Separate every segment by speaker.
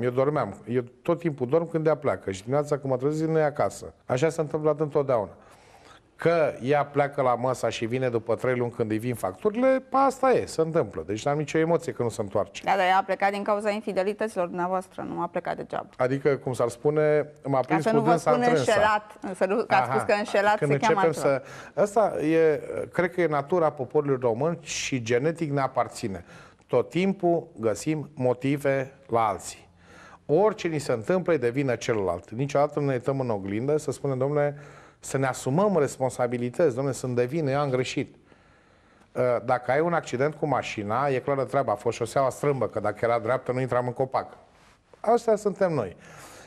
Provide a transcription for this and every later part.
Speaker 1: Eu dormeam. Eu tot timpul dorm când ea pleacă și dimineața când mă trezesc, nu e acasă. Așa s-a întâmplat întotdeauna. Că ea pleacă la masa și vine după trei luni când îi vin facturile, pa, asta e, se întâmplă. Deci n-am nicio emoție că nu se întoarce.
Speaker 2: Da, dar ea a plecat din cauza infidelităților dumneavoastră, nu a plecat degeaba.
Speaker 1: Adică, cum s-ar spune, m-a prins ca să nu vă spun înșelat,
Speaker 2: să nu, că ați spus că înșelat când se începem să...
Speaker 1: Asta e, cred că e natura poporului român și genetic ne aparține. Tot timpul găsim motive la alții. Orice ni se întâmplă, de vină celălalt. Niciodată nu ne uităm în oglindă să spunem, domnule, să ne asumăm responsabilități, domnule, să de vină, eu am greșit. Uh, dacă ai un accident cu mașina, e clară treaba, a fost șoseaua strâmbă, că dacă era dreaptă nu intram în copac. Astea suntem noi.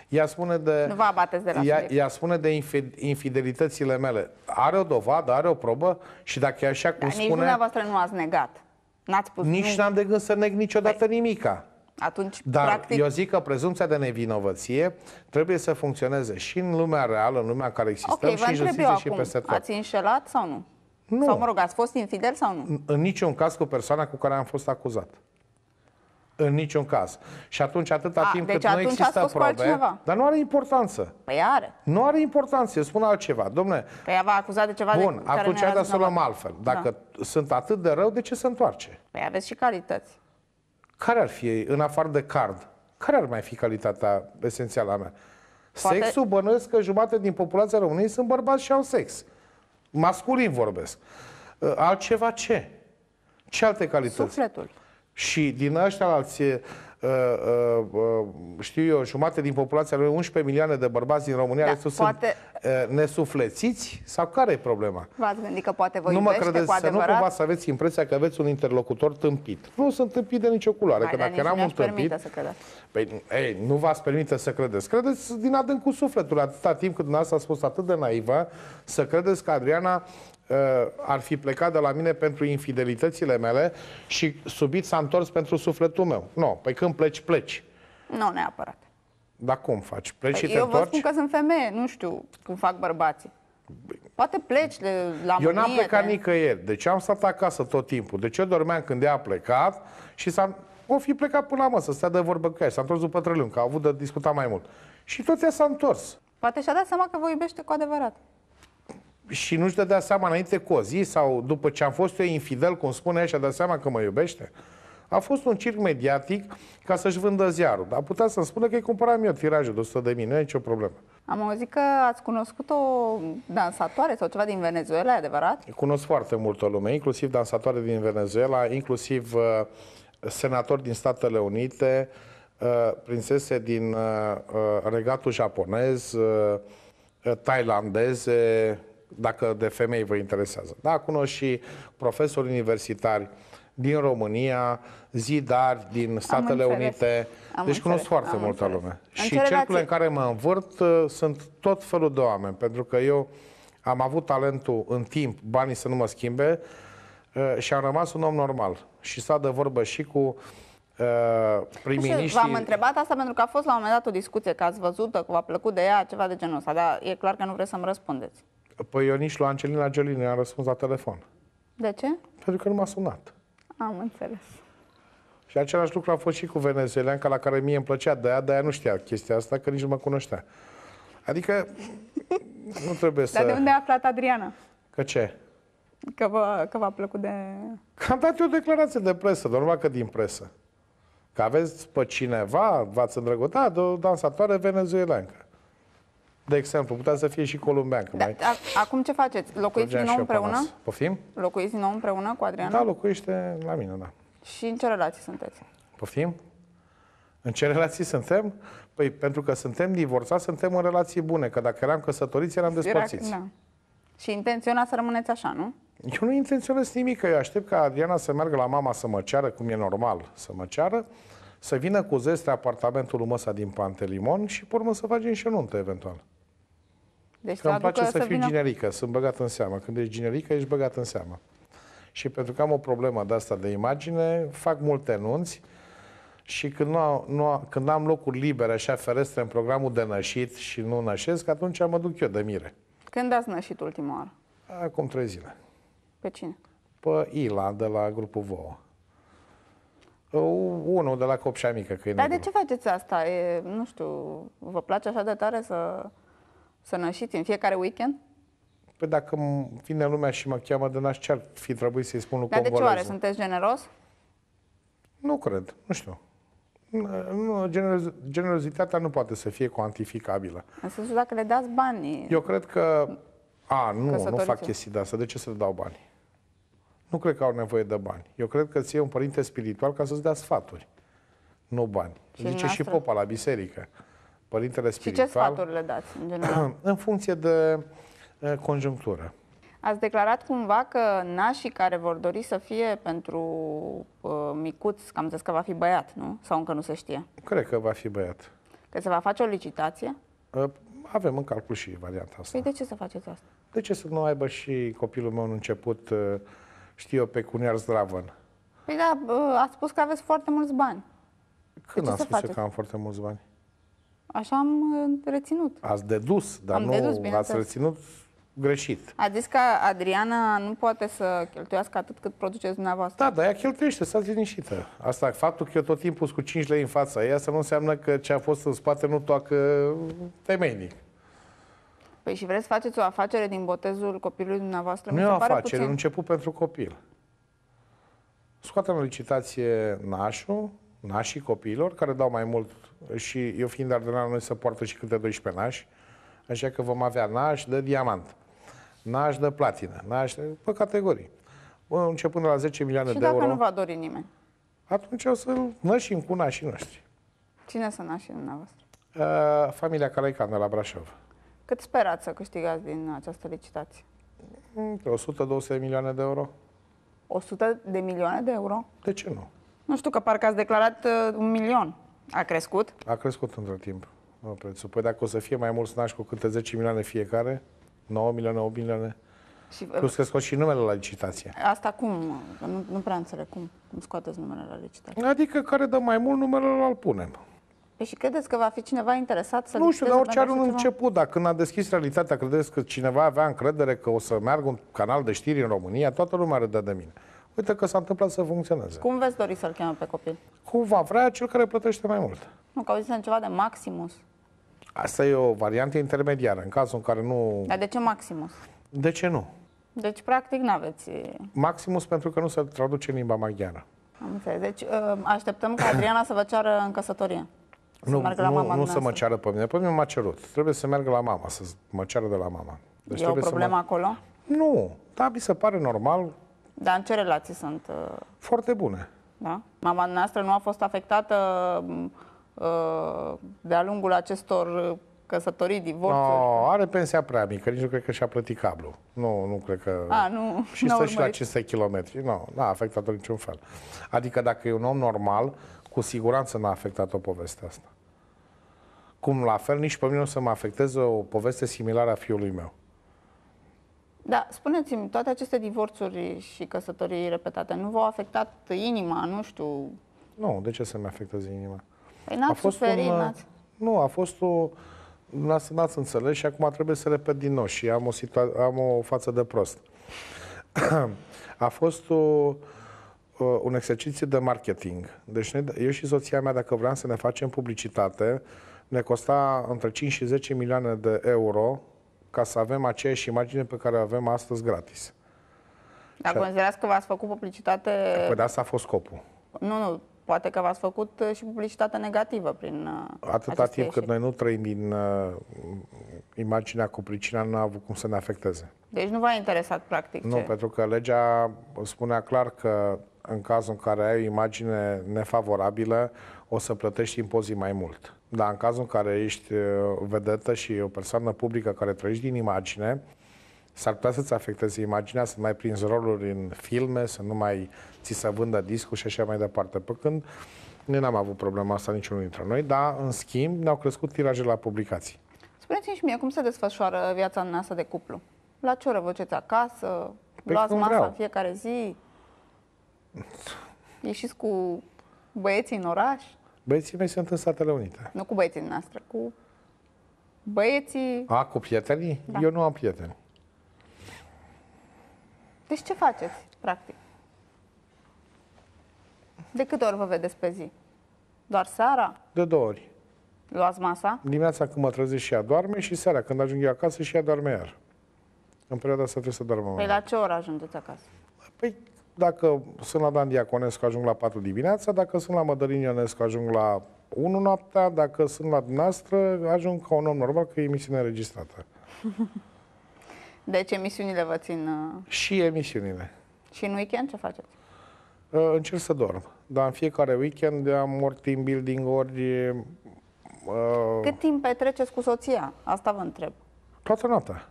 Speaker 1: Ea spune de, nu vă abateți de la ea, ea spune de infidelitățile mele. Are o dovadă, are o probă și dacă e așa da, cum da, spune... Nici dumneavoastră
Speaker 2: nu ați negat. N-ați spus nici nu... n-am
Speaker 1: de gând să neg niciodată păi... nimica. Atunci, Dar practic... eu zic că prezumția de nevinovăție trebuie să funcționeze și în lumea reală, în lumea în care existăm, okay, și în justiție și acum, peste tot. Ați
Speaker 2: înșelat sau nu? Nu. Sau, mă rog, ați fost infidel sau nu?
Speaker 1: În niciun caz cu persoana cu care am fost acuzat. În niciun caz. Și atunci, atâta A, timp deci cât nu există probe, dar nu are importanță. Păi are. Nu are importanță, eu spun altceva. Domne,
Speaker 2: păi ea v-a acuzat de ceva Bun, de atunci care atunci să o luăm altfel. Dacă
Speaker 1: da. sunt atât de rău, de ce se întoarce? Păi aveți și calități care ar fi în afară de card? Care ar mai fi calitatea esențială a mea? Poate... Sexul bănuiesc că jumate din populația României sunt bărbați și au sex. Masculin vorbesc. Uh, altceva ce? Ce alte calități? Sufletul. Și din ăștia alții, uh, uh, știu eu, jumate din populația lui, 11 milioane de bărbați din România, da, restul poate... sunt Eh, nesuflețiți sau care e problema?
Speaker 2: V-ați gândit că poate vă nu mă credeți, Să nu cumva
Speaker 1: să aveți impresia că aveți un interlocutor tâmpit. Nu sunt tâmpit de nicio culoare, Hai, că dacă eram un tâmpit... Să Păi, ei, nu v-ați permite să credeți. Credeți din adâncul sufletul. atâta timp cât dumneavoastră a fost atât de naivă, să credeți că Adriana uh, ar fi plecat de la mine pentru infidelitățile mele și subit s-a întors pentru sufletul meu. Nu, no, păi când pleci, pleci.
Speaker 2: Nu neapărat.
Speaker 1: Dar cum faci? Pleci păi și te Eu vă spun că
Speaker 2: sunt femeie, nu știu cum fac bărbații. Poate pleci de, la Eu n-am plecat
Speaker 1: de... nicăieri. Deci am stat acasă tot timpul. Deci eu dormeam când ea a plecat și s-a... O fi plecat până la să stea de vorbă cu ea s-a întors după trei luni, că a avut de discutat mai mult. Și tot ea s-a întors.
Speaker 2: Poate și-a dat seama că vă iubește cu adevărat.
Speaker 1: Și nu-și dădea seama înainte cu o zi sau după ce am fost eu infidel, cum spune ea, și-a dat seama că mă iubește. A fost un circ mediatic ca să-și vândă ziarul. Dar putea să-mi spună că îi cumpăram eu tirajul de 100 de mii, nu e nicio problemă.
Speaker 2: Am auzit că ați cunoscut o dansatoare sau ceva din Venezuela, e adevărat?
Speaker 1: Cunosc foarte multă lume, inclusiv dansatoare din Venezuela, inclusiv uh, senatori din Statele Unite, uh, prinsese din uh, uh, regatul japonez, uh, tailandeze, dacă de femei vă interesează. Da, cunosc și profesori universitari uh, din România, zidari din Statele Am Unite. Am deci cunosc foarte Am multă înțeles. lume. și cercurile în care mă învârt uh, sunt tot felul de oameni, pentru că eu am avut talentul în timp, banii să nu mă schimbe uh, și am rămas un om normal. Și s-a de vorbă și cu uh, V-am
Speaker 2: întrebat asta pentru că a fost la un moment dat o discuție, că ați văzut că v-a plăcut de ea, ceva de genul ăsta, dar e clar că nu vreți să-mi răspundeți.
Speaker 1: Păi eu nici la Angelina Jolie am răspuns la telefon. De ce? Pentru că nu m-a sunat. Am înțeles. Și același lucru a fost și cu venezuelanca, la care mie îmi plăcea de aia, de aia nu știa chestia asta, că nici nu mă cunoștea. Adică nu trebuie să... Dar de unde
Speaker 2: a aflat Adriana? Că ce? Că, vă, că v-a plăcut de...
Speaker 1: Că am dat eu o declarație de presă, doar numai că din presă. Că aveți pe cineva, v-ați îndrăgutat de o dansatoare venezuelancă de exemplu, putea să fie și columbean. Da, mai...
Speaker 2: Acum ce faceți? Locuiți din nou împreună? Poftim? Locuiți din nou împreună cu Adriana? Da,
Speaker 1: locuiește la mine, da.
Speaker 2: Și în ce relații sunteți?
Speaker 1: Poftim? În ce relații suntem? Păi pentru că suntem divorțați, suntem în relații bune, că dacă eram căsătoriți, eram despărțiți. Da.
Speaker 2: Și intenționa să rămâneți așa, nu?
Speaker 1: Eu nu intenționez nimic, că eu aștept ca Adriana să meargă la mama să mă ceară, cum e normal să mă ceară, să vină cu zestre apartamentul măsa din Pantelimon și, pe urmă, să facem și nuntă, eventual.
Speaker 2: Deci că îmi place să, să fiu vină...
Speaker 1: generică, sunt băgat în seamă. Când ești generică, ești băgat în seamă. Și pentru că am o problemă de asta de imagine, fac multe nunți și când, nu, nu, când am locuri libere, așa, ferestre, în programul de nășit și nu nășesc, atunci mă duc eu de mire.
Speaker 2: Când ați nășit ultima oară?
Speaker 1: Acum trei zile. Pe cine? Pe Ila, de la grupul voa. Unul de la Copșa Mică. Că Dar de ce
Speaker 2: faceți asta? E, nu știu, vă place așa de tare să să nășiți în fiecare weekend?
Speaker 1: Păi dacă vine lumea și mă cheamă de naș, ce ar fi trebuit să-i spun lui Dar de ce oare? Sunteți generos? Nu cred, nu știu. Nu, generozitatea nu poate să fie cuantificabilă.
Speaker 2: În sensul dacă le dați banii. Eu
Speaker 1: cred că... A, nu, nu fac chestii de asta. De ce să le dau bani? Nu cred că au nevoie de bani. Eu cred că ție un părinte spiritual ca să-ți dea sfaturi, nu bani. Și Zice noastră? și popa la biserică părintele spiritual. Și ce sfaturi
Speaker 2: le dați, în general?
Speaker 1: în funcție de conjunctură.
Speaker 2: Ați declarat cumva că nașii care vor dori să fie pentru uh, micuț, că am zis că va fi băiat, nu? Sau încă nu se știe?
Speaker 1: Cred că va fi băiat.
Speaker 2: Că se va face o licitație?
Speaker 1: Uh, avem în calcul și varianta asta.
Speaker 2: Păi de ce să faceți asta?
Speaker 1: De ce să nu aibă și copilul meu în început, uh, știu eu, pe Cunear Zdravăn?
Speaker 2: Păi da, uh, ați spus că aveți foarte mulți bani.
Speaker 1: Când am spus eu că am foarte mulți bani?
Speaker 2: Așa am uh, reținut.
Speaker 1: Ați dedus, dar am nu dedus, ați reținut greșit.
Speaker 2: A zis că Adriana nu poate să cheltuiască atât cât produceți dumneavoastră.
Speaker 1: Da, dar ea cheltuiește, s-a liniștită. Asta, faptul că eu tot timpul sunt cu 5 lei în fața ei, asta nu înseamnă că ce a fost în spate nu toacă temeinic.
Speaker 2: Păi și vreți să faceți o afacere din botezul copilului dumneavoastră? Nu e o afacere, puțin.
Speaker 1: început pentru copil. Scoatem în licitație nașul, nașii copiilor, care dau mai mult și eu fiind ardenar, noi să poartă și câte 12 nași, așa că vom avea naș de diamant, naș de platină, naș de, pe categorii. Bă, începând de la 10 milioane și de euro... Și dacă nu
Speaker 2: va dori nimeni?
Speaker 1: Atunci o să-l nășim cu nașii noștri.
Speaker 2: Cine să nașii dumneavoastră?
Speaker 1: A, uh, familia Calaican de la Brașov.
Speaker 2: Cât sperați să câștigați din această licitație?
Speaker 1: Între mm, 100-200 de milioane de euro.
Speaker 2: 100 de milioane de euro? De ce nu? Nu știu, că parcă ați declarat uh, un milion. A crescut?
Speaker 1: A crescut între timp nu, prețul. Păi dacă o să fie mai mulți nași cu câte 10 milioane fiecare, 9 milioane, 8 milioane, și, uh, plus că scoți și numele la licitație.
Speaker 2: Asta cum? Nu, nu prea înțeleg cum, cum scoateți numele la
Speaker 1: licitație. Adică care dă mai mult, numele îl punem.
Speaker 2: Păi și credeți că va fi cineva interesat să Nu știu, dar orice are un început.
Speaker 1: Dacă când a deschis realitatea, credeți că cineva avea încredere că o să meargă un canal de știri în România, toată lumea râdea de mine uite că s-a întâmplat să funcționeze. Cum veți dori
Speaker 2: să-l cheme pe copil? Cum va vrea
Speaker 1: cel care plătește mai mult.
Speaker 2: Nu, că auziți ceva de Maximus.
Speaker 1: Asta e o variantă intermediară, în cazul în care nu... Dar
Speaker 2: de ce Maximus? De ce nu? Deci, practic, nu aveți...
Speaker 1: Maximus pentru că nu se traduce în limba maghiară.
Speaker 2: Am înțeles. Deci, ă, așteptăm ca Adriana să vă ceară în căsătorie.
Speaker 1: Să nu, la mama nu, nu să mă ceară pe mine. Pe mine m-a cerut. Trebuie să meargă la mama, să mă ceară de la mama. Deci e o problemă mă... acolo? Nu. Da, mi se pare normal
Speaker 2: dar în ce relații sunt? Uh,
Speaker 1: Foarte bune.
Speaker 2: Da? Mama noastră nu a fost afectată mm, uh, de-a lungul acestor uh, căsătorii, divorțuri? No,
Speaker 1: are pensia prea mică, nici nu cred că și-a plătit cablu. Nu, nu cred că... A,
Speaker 2: nu, și stă urmărit. și la
Speaker 1: 500 km. Nu, n-a afectat-o niciun fel. Adică dacă e un om normal, cu siguranță n-a afectat-o povestea asta. Cum la fel, nici pe mine nu să mă afecteze o poveste similară a fiului meu.
Speaker 2: Da, spuneți-mi, toate aceste divorțuri și căsătorii repetate nu v-au afectat inima, nu știu...
Speaker 1: Nu, de ce să-mi afecteze inima? Păi n-ați a fost suferit, un, uh, n-ați... Nu, a fost o... N-ați, n-ați înțeles și acum trebuie să repet din nou și am o, situa- am o față de prost. a fost o, un exercițiu de marketing. Deci eu și soția mea, dacă vreau să ne facem publicitate, ne costa între 5 și 10 milioane de euro ca să avem aceeași imagine pe care o avem astăzi gratis.
Speaker 2: Dar considerați că v-ați făcut publicitate... Păi de
Speaker 1: asta a fost scopul.
Speaker 2: Nu, nu, poate că v-ați făcut uh, și publicitate negativă prin
Speaker 1: uh, Atâta timp ieșiri. cât noi nu trăim din uh, imaginea cu pricina, nu a avut cum să ne afecteze.
Speaker 2: Deci nu v-a interesat practic Nu, ce?
Speaker 1: pentru că legea spunea clar că în cazul în care ai o imagine nefavorabilă, o să plătești impozii mai mult. Dar în cazul în care ești uh, vedetă și o persoană publică care trăiești din imagine, s-ar putea să-ți afecteze imaginea, să nu mai prinzi roluri în filme, să nu mai ți se vândă discul și așa mai departe. Pe când noi n-am avut problema asta niciunul dintre noi, dar în schimb ne-au crescut tirajele la publicații.
Speaker 2: Spuneți-mi și mie, cum se desfășoară viața asta de cuplu? La ce oră vă ceți acasă? Păi luați masa vreau. în fiecare zi? Ieșiți cu băieții în oraș?
Speaker 1: Băieții mei sunt în Statele Unite.
Speaker 2: Nu cu băieții noastre, cu băieții...
Speaker 1: A, cu prietenii? Da. Eu nu am prieteni.
Speaker 2: Deci ce faceți, practic? De câte ori vă vedeți pe zi? Doar seara? De două ori. Luați masa?
Speaker 1: Dimineața când mă trezesc și adorme și seara când ajung eu acasă și adorme iar. În perioada asta trebuie să dormă. Păi
Speaker 2: la ce oră ajungeți acasă?
Speaker 1: Păi dacă sunt la Dan Diaconescu, ajung la 4 dimineața, dacă sunt la Mădălin Ionescu, ajung la 1 noaptea, dacă sunt la dumneavoastră, ajung ca un om normal, că e emisiune înregistrată.
Speaker 2: Deci emisiunile vă țin... Uh,
Speaker 1: Și emisiunile.
Speaker 2: Și în weekend ce faceți?
Speaker 1: Uh, încerc să dorm, dar în fiecare weekend am ori team building, ori... Uh, Cât
Speaker 2: timp petreceți cu soția? Asta vă întreb.
Speaker 1: Toată noaptea.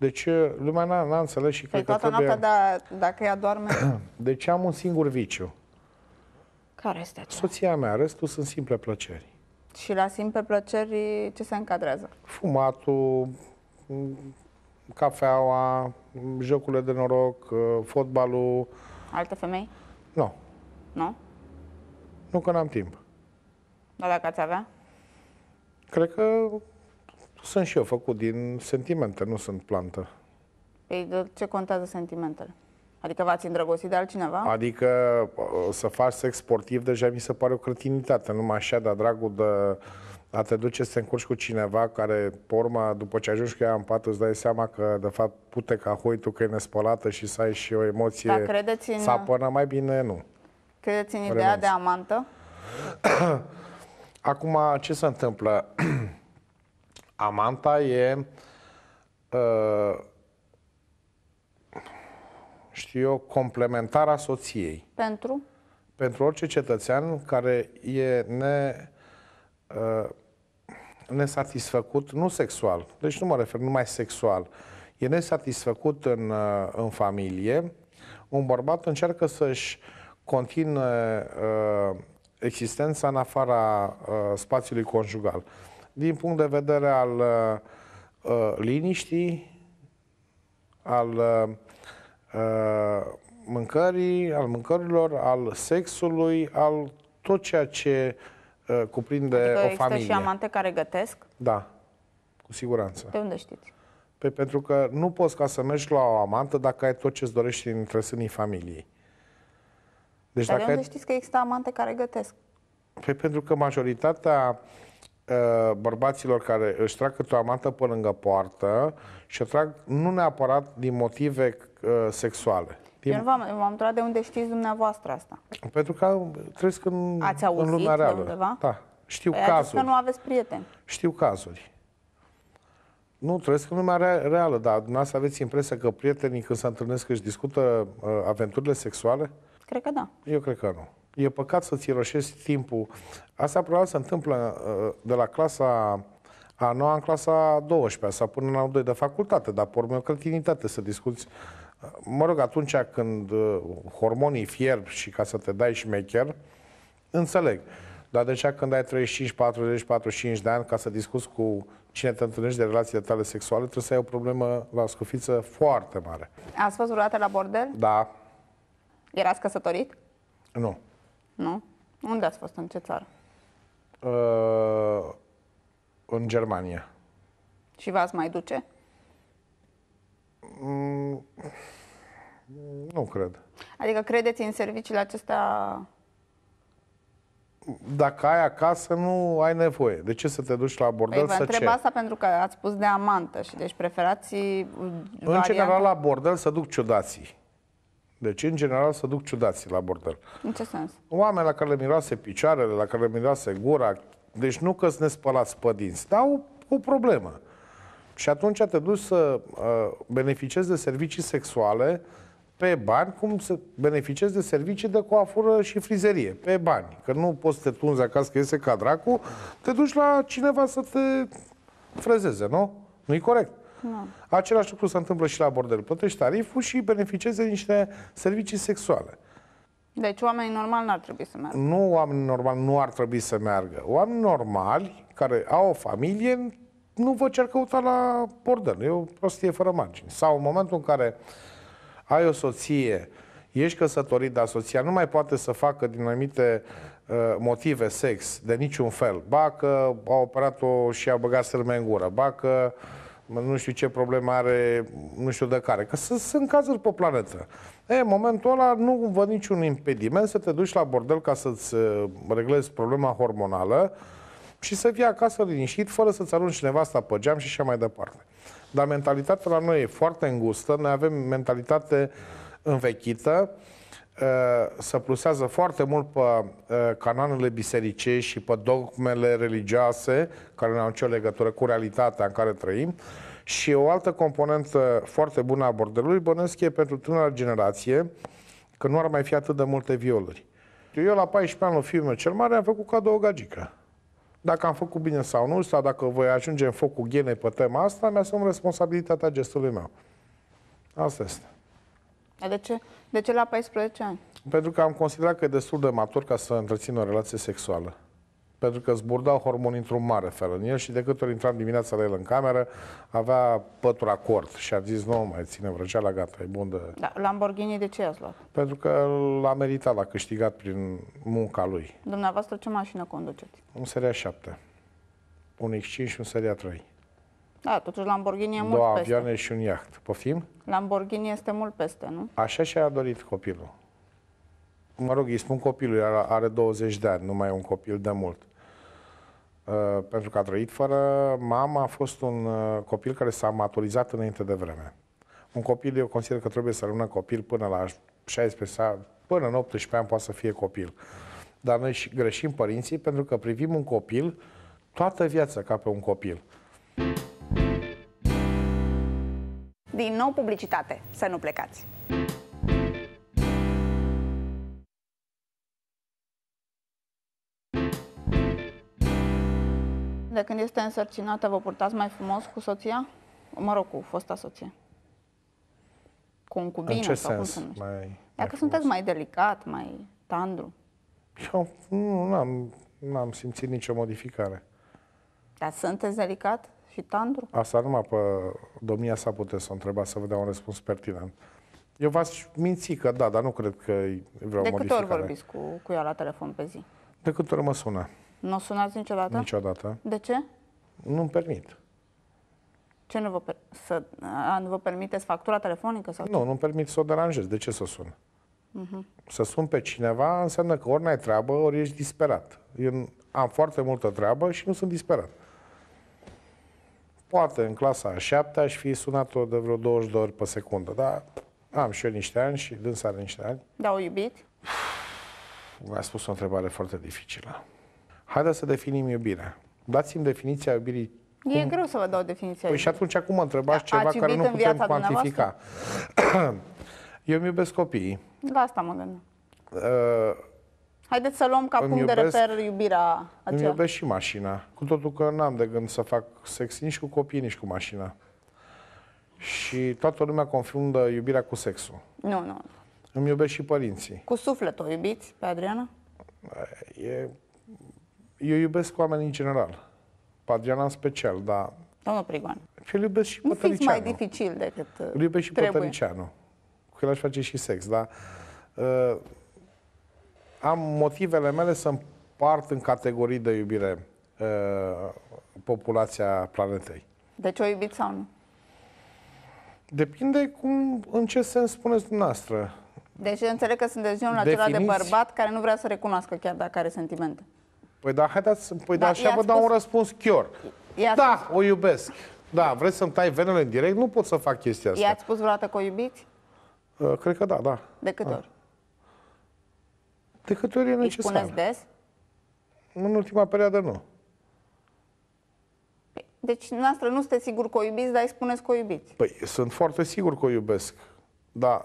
Speaker 1: Deci uh, lumea n-a, n-a înțeles și păi că toată că trebuie...
Speaker 2: noaptea, da, dacă ea doarme...
Speaker 1: deci am un singur viciu.
Speaker 2: Care este acela?
Speaker 1: Soția mea, restul sunt simple plăceri.
Speaker 2: Și la simple plăceri ce se încadrează?
Speaker 1: Fumatul, cafeaua, jocurile de noroc, uh, fotbalul. Alte femei? Nu. Nu? Nu că n-am timp.
Speaker 2: Dar dacă ați avea?
Speaker 1: Cred că sunt și eu făcut din sentimente, nu sunt plantă.
Speaker 2: Ei, păi de ce contează sentimentele? Adică v-ați îndrăgostit de altcineva?
Speaker 1: Adică uh, să faci sex sportiv deja mi se pare o cretinitate, numai așa, dar dragul de a te duce să te încurci cu cineva care, pe urmă, după ce ajungi cu ea în pat, îți dai seama că, de fapt, pute ca hoitul că e nespălată și să ai și o emoție Dar credeți în... sapănă, mai bine nu.
Speaker 2: Credeți în Renunț. ideea de amantă?
Speaker 1: Acum, ce se întâmplă? Amanta e... Uh, știu eu, complementarea soției. Pentru? Pentru orice cetățean care e ne, uh, nesatisfăcut, nu sexual, deci nu mă refer numai sexual, e nesatisfăcut în, uh, în familie, un bărbat încearcă să-și continue uh, existența în afara uh, spațiului conjugal din punct de vedere al uh, uh, liniștii, al uh, mâncării, al mâncărilor, al sexului, al tot ceea ce uh, cuprinde adică o familie. există și
Speaker 2: amante care gătesc?
Speaker 1: Da, cu siguranță. De unde știți? Pe, păi pentru că nu poți ca să mergi la o amantă dacă ai tot ce-ți dorești între sânii familiei. Deci Dar dacă de unde ai...
Speaker 2: știți că există amante care gătesc?
Speaker 1: Păi pentru că majoritatea Uh, bărbaților care își trag câte o amantă pe lângă poartă și o trag nu neapărat din motive uh, sexuale. Din... Eu nu v-am,
Speaker 2: v-am întrebat de unde știți dumneavoastră asta.
Speaker 1: Pentru că trăiesc în, Ați auzit în lumea reală. De undeva? Da. Știu păi cazuri. că nu
Speaker 2: aveți prieteni.
Speaker 1: Știu cazuri. Nu, trăiesc în lumea reală, dar dumneavoastră aveți impresia că prietenii când se întâlnesc își discută uh, aventurile sexuale? Cred că da. Eu cred că nu. E păcat să-ți roșești timpul. Asta probabil se întâmplă uh, de la clasa a noua în clasa 12 sau până la al 2 de facultate, dar pe o cretinitate să discuți. Uh, mă rog, atunci când uh, hormonii fierb și ca să te dai șmecher, înțeleg. Dar deja când ai 35, 40, 45 de ani, ca să discuți cu cine te întâlnești de relațiile tale sexuale, trebuie să ai o problemă la scufiță foarte mare.
Speaker 2: Ați fost vreodată la bordel? Da. Erați căsătorit? Nu. Nu? Unde ați fost? În ce țară?
Speaker 1: Uh, în Germania.
Speaker 2: Și v-ați mai duce?
Speaker 1: Mm, nu cred.
Speaker 2: Adică credeți în serviciile acestea?
Speaker 1: Dacă ai acasă, nu ai nevoie. De ce să te duci la bordel păi, să întreb ce? asta
Speaker 2: pentru că ați spus de amantă și deci preferați În general la
Speaker 1: bordel să duc ciudații. Deci, în general, se duc ciudați la bordel. În ce sens? Oameni la care le miroase picioarele, la care le miroase gura. Deci nu că ne spălați pe dinți, dar o, o problemă. Și atunci te duci să uh, beneficiezi de servicii sexuale pe bani, cum să beneficiezi de servicii de coafură și frizerie, pe bani. Că nu poți să te tunzi acasă, că iese ca dracu, te duci la cineva să te frezeze, nu? Nu-i corect. Nu. Da. Același lucru se întâmplă și la bordel. Plătești tariful și beneficiezi de niște servicii sexuale.
Speaker 2: Deci oamenii normali nu ar trebui să meargă.
Speaker 1: Nu oamenii normali nu ar trebui să meargă. Oamenii normali care au o familie nu vă cer căuta la bordel. E o prostie fără margini. Sau în momentul în care ai o soție, ești căsătorit, dar soția nu mai poate să facă din anumite uh, motive sex de niciun fel. Ba că a operat-o și a băgat sârme în gură, ba că nu știu ce probleme are, nu știu de care. Că sunt, sunt cazuri pe planetă. E, în momentul ăla nu văd niciun impediment să te duci la bordel ca să-ți uh, reglezi problema hormonală și să fii acasă liniștit, fără să-ți arunci nevasta pe geam și așa mai departe. Dar mentalitatea la noi e foarte îngustă, noi avem mentalitate învechită, uh, Uh, să plusează foarte mult pe uh, canalele bisericești și pe dogmele religioase, care nu au nicio legătură cu realitatea în care trăim. Și o altă componentă foarte bună a abordării bănesc e pentru tânăra generație că nu ar mai fi atât de multe violuri. Eu la 14 ani, la fiul meu cel mare, am făcut cadou o gagică. Dacă am făcut bine sau nu, sau dacă voi ajunge în focul ghenei pe tema asta, mi-asum responsabilitatea gestului meu. Asta este.
Speaker 2: Dar de ce, de ce la 14 ani?
Speaker 1: Pentru că am considerat că e destul de matur ca să întrețin o relație sexuală. Pentru că zburdau hormoni într-un mare fel în el și de câte ori intram dimineața la el în cameră, avea pătura cort și a zis, nu mai ține vrăjeala, gata, e bun de... Da,
Speaker 2: Lamborghini de ce ați luat?
Speaker 1: Pentru că l-a meritat, l-a câștigat prin munca lui.
Speaker 2: Dumneavoastră ce mașină conduceți?
Speaker 1: Un Seria 7, un X5 și un Seria 3.
Speaker 2: Da, totuși Lamborghini e mult Două peste.
Speaker 1: avioane și un iaht. Poftim?
Speaker 2: Lamborghini este mult peste, nu?
Speaker 1: Așa și-a dorit copilul. Mă rog, îi spun copilul, are, are 20 de ani, nu mai e un copil de mult. Uh, pentru că a trăit fără mama, a fost un uh, copil care s-a maturizat înainte de vreme. Un copil, eu consider că trebuie să rămână copil până la 16, până în 18 ani poate să fie copil. Dar noi și greșim părinții pentru că privim un copil toată viața ca pe un copil.
Speaker 2: Din nou publicitate. Să nu plecați! De când este însărcinată, vă purtați mai frumos cu soția? Mă rog, cu fosta soție. Cu un În ce sau sens? cum se mai, Dacă mai sunteți mai delicat, mai tandru.
Speaker 1: Eu nu am, nu am simțit nicio modificare.
Speaker 2: Dar sunteți delicat? și tandru?
Speaker 1: Asta numai pe domnia sa puteți să o întreba, să vă dea un răspuns pertinent. Eu v-aș minți că da, dar nu cred că vreau De câte ori vorbiți
Speaker 2: cu, cu ea la telefon pe zi?
Speaker 1: De câte ori mă sună.
Speaker 2: Nu sunați niciodată?
Speaker 1: Niciodată. De ce? Nu-mi permit.
Speaker 2: Ce nu vă, per- să, a, nu vă permiteți factura telefonică? Sau nu,
Speaker 1: nu-mi permit să o deranjez. De ce să sun? Uh-huh. Să sun pe cineva înseamnă că ori n-ai treabă, ori ești disperat. Eu am foarte multă treabă și nu sunt disperat poate în clasa a șaptea aș fi sunat-o de vreo 20 de ori pe secundă, dar am și eu niște ani și dânsa are niște ani. Da, o iubit? Mi-a spus o întrebare foarte dificilă. Haideți să definim iubirea. Dați-mi definiția iubirii
Speaker 2: cum... E greu să vă dau definiția. Păi și atunci
Speaker 1: acum întrebați da, ceva care nu putem cuantifica. Eu îmi iubesc copiii.
Speaker 2: La asta mă gândesc.
Speaker 1: Uh,
Speaker 2: Haideți să luăm ca punct iubesc, de reper iubirea aceea. Îmi iubesc
Speaker 1: și mașina. Cu totul că n-am de gând să fac sex nici cu copiii, nici cu mașina. Și toată lumea confundă iubirea cu sexul. Nu, nu. Îmi iubesc și părinții.
Speaker 2: Cu sufletul o iubiți pe Adriana?
Speaker 1: E... Eu iubesc oamenii în general. Pe Adriana în special, dar...
Speaker 2: Domnul Prigoan. Și îl iubesc și nu pe Nu mai dificil decât Îl iubesc și trebuie. pe
Speaker 1: Tăricianu. Cu el aș face și sex, dar... Uh, am motivele mele să împart în categorii de iubire uh, populația planetei.
Speaker 2: Deci o iubiți sau nu?
Speaker 1: Depinde cum, în ce sens spuneți dumneavoastră.
Speaker 2: Deci înțeleg că sunt genul Definiți... acela de bărbat care nu vrea să recunoască chiar dacă are sentimente.
Speaker 1: Păi da, haideți, păi da, da așa vă spus... dau un răspuns chior. Da, spus... o iubesc. Da, vreți să-mi tai venele în direct? Nu pot să fac chestia asta.
Speaker 2: I-ați spus vreodată că o iubiți?
Speaker 1: Uh, cred că da, da. De câte da. ori? De câte ori e necesar. Îi des? În ultima perioadă nu.
Speaker 2: Deci, noastră nu sunteți sigur că o iubiți, dar îi spuneți că o iubiți.
Speaker 1: Păi, sunt foarte sigur că o iubesc. Dar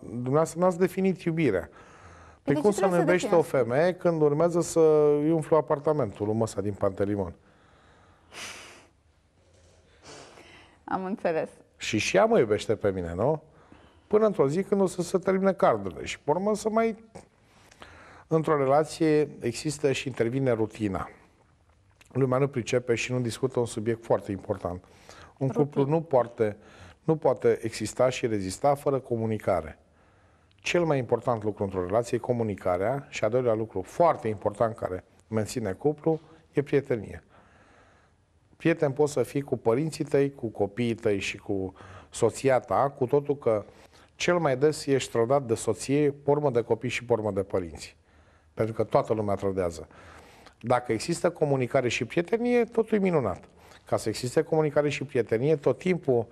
Speaker 1: dumneavoastră n-ați definit iubirea.
Speaker 2: Pe păi păi deci cum să ne iubește o
Speaker 1: femeie când urmează să îi umflu apartamentul, lumea din Pantelimon?
Speaker 2: Am înțeles.
Speaker 1: Și și ea mă iubește pe mine, nu? Până într-o zi când o să se termine cardurile și, pe urmă, să mai într-o relație există și intervine rutina. Lumea nu pricepe și nu discută un subiect foarte important. Un Rutin. cuplu nu poate, nu poate exista și rezista fără comunicare. Cel mai important lucru într-o relație e comunicarea și a doilea lucru foarte important care menține cuplu e prietenie. Prieten poți să fii cu părinții tăi, cu copiii tăi și cu soția ta, cu totul că cel mai des ești trădat de soție, pormă de copii și pormă de părinți. Pentru că toată lumea trădează. Dacă există comunicare și prietenie, totul e minunat. Ca să existe comunicare și prietenie, tot timpul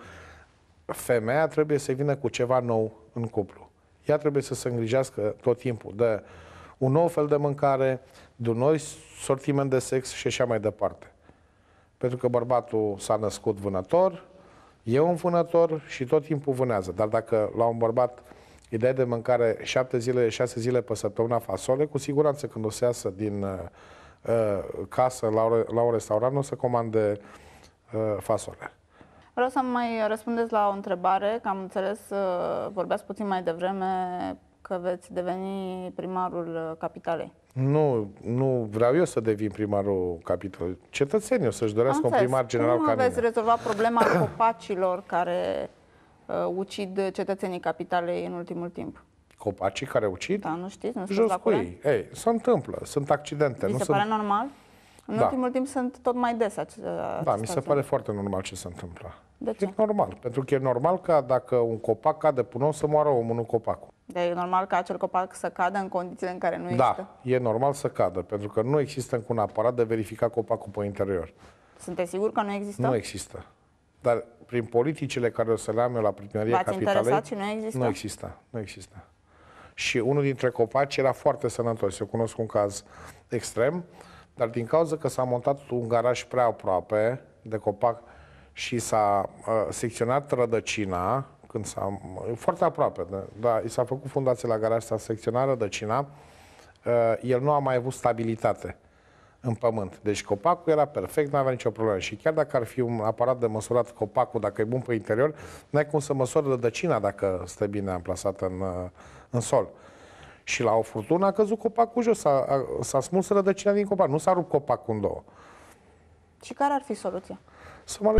Speaker 1: femeia trebuie să vină cu ceva nou în cuplu. Ea trebuie să se îngrijească tot timpul de un nou fel de mâncare, de un nou sortiment de sex și așa mai departe. Pentru că bărbatul s-a născut vânător, e un vânător și tot timpul vânează. Dar dacă la un bărbat Ideea de mâncare 7 zile, 6 zile pe săptămână fasole, cu siguranță când o să iasă din uh, uh casă la, la un restaurant, o să comande uh, fasole.
Speaker 2: Vreau să mai răspundeți la o întrebare, că am înțeles, uh, vorbeați puțin mai devreme că veți deveni primarul uh, capitalei.
Speaker 1: Nu, nu vreau eu să devin primarul capitalei. Cetățenii o să-și dorească un primar general Cum ca veți
Speaker 2: rezolva problema copacilor care Uh, ucid cetățenii capitalei în ultimul timp.
Speaker 1: Copacii care ucid? Da, nu știți? Nu Jos cu ei. ei. Se întâmplă, sunt accidente. Vi nu se sunt... pare normal? În da. ultimul
Speaker 2: timp sunt tot mai des aceste Da, mi se pare
Speaker 1: foarte normal ce se întâmplă. De ce? E normal, pentru că e normal ca dacă un copac cade punos să moară omul în copacul.
Speaker 2: Dar e normal ca acel copac să cadă în condițiile în care nu da, există?
Speaker 1: Da, e normal să cadă, pentru că nu există încă un aparat de verificat copacul pe interior.
Speaker 2: Sunteți sigur că nu există? Nu
Speaker 1: există. Dar prin politicile care o să le am eu la primăria capitalei... și nu exista? Nu exista, nu exista. Și unul dintre copaci era foarte sănătos. Eu cunosc un caz extrem, dar din cauza că s-a montat un garaj prea aproape de copac și s-a uh, secționat rădăcina, când s-a, foarte aproape, da, da i s-a făcut fundație la garaj, s-a secționat rădăcina, uh, el nu a mai avut stabilitate în pământ. Deci copacul era perfect, nu avea nicio problemă. Și chiar dacă ar fi un aparat de măsurat copacul, dacă e bun pe interior, nu ai cum să măsori rădăcina dacă stă bine amplasată în, uh, în sol. Și la o furtună a căzut copacul jos, s-a, s-a smuls rădăcina din copac, nu s-a rupt copacul în două.
Speaker 2: Și care ar fi soluția? Să mă